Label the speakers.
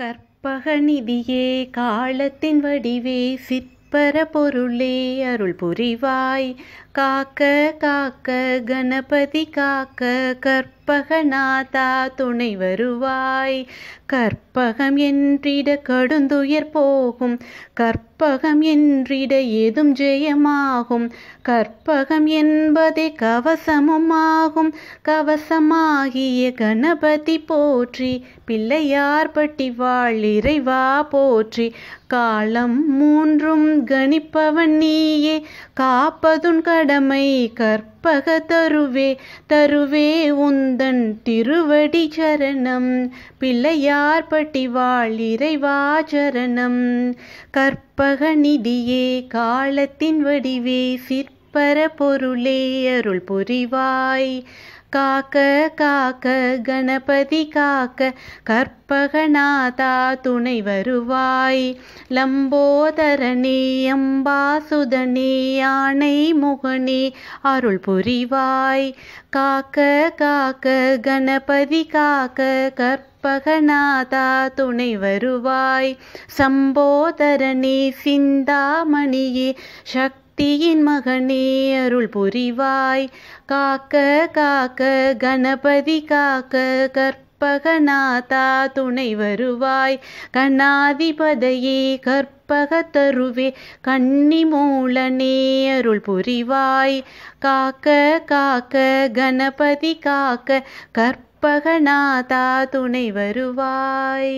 Speaker 1: கற்பகநிதியே காலத்தின் வடிவே சிற்பர பொருளே அருள் புரிவாய் காக்க காக்க கணபதி காக்க கற்ப கற்பகநாதா துணை வருவாய் கற்பகம் என்றிட கடுந்துயர் போகும் கற்பகம் என்றிட ஏதும் ஜெயமாகும் கற்பகம் என்பதே கவசமுமாகும் கவசமாகிய கணபதி போற்றி பிள்ளையார் பட்டி வாழ் இறைவா போற்றி காலம் மூன்றும் கணிப்பவன் நீயே காப்பதுன் கடமை கற்ப பக தருவே தருவே உந்தன் திருவடி சரணம் பிள்ளையார் பட்டிவாழ் இறைவா சரணம் கற்பக நிதியே காலத்தின் வடிவே சிற்பர பொருளே அருள் புரிவாய் காக்க காக்க கணபதி காக்க கற்பகநாதா துணை வருவாய் லம்போதரணி அம்பாசுதனி யானை முகனி அருள் புரிவாய் காக்க காக்க கணபதி காக்க கற்ப துணை வருவாய் சம்போதரணி சிந்தாமணியே சக்தி சக்தியின் மகனே அருள் புரிவாய் காக்க காக்க கணபதி காக்க கற்பகநாதா துணை வருவாய் கண்ணாதிபதையே கற்பக தருவே கன்னி மூலனே அருள் புரிவாய் காக்க காக்க கணபதி காக்க கற்பகநாதா துணை வருவாய்